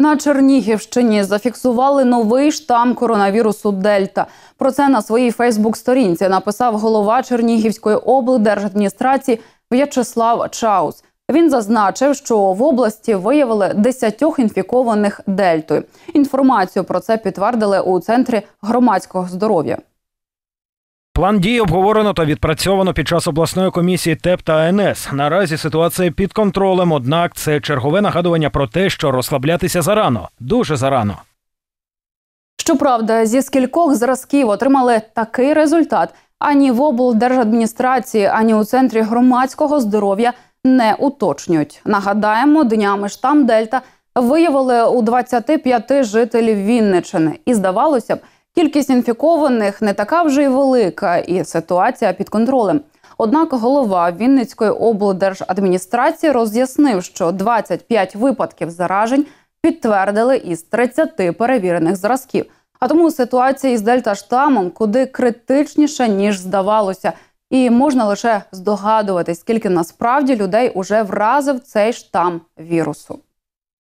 На Чернігівщині зафіксували новий штам коронавірусу Дельта. Про це на своїй Фейсбук-сторінці написав голова Чернігівської облдержадміністрації В'ячеслав Чаус. Він зазначив, що в області виявили десятьох інфікованих дельтою. Інформацію про це підтвердили у центрі громадського здоров'я. План дій обговорено та відпрацьовано під час обласної комісії ТЕП та АНС. Наразі ситуація під контролем. Однак це чергове нагадування про те, що розслаблятися зарано, дуже зарано. Щоправда, зі скількох зразків отримали такий результат: ані в облдержадміністрації, ані у центрі громадського здоров'я не уточнюють. Нагадаємо, днями штам Дельта виявили у 25 жителів Вінничини, і здавалося б. Кількість інфікованих не така вже й велика, і ситуація під контролем. Однак голова Вінницької облдержадміністрації роз'яснив, що 25 випадків заражень підтвердили із 30 перевірених зразків. А тому ситуація із дельта штамом куди критичніша ніж здавалося, і можна лише здогадуватись, скільки насправді людей уже вразив цей штам вірусу.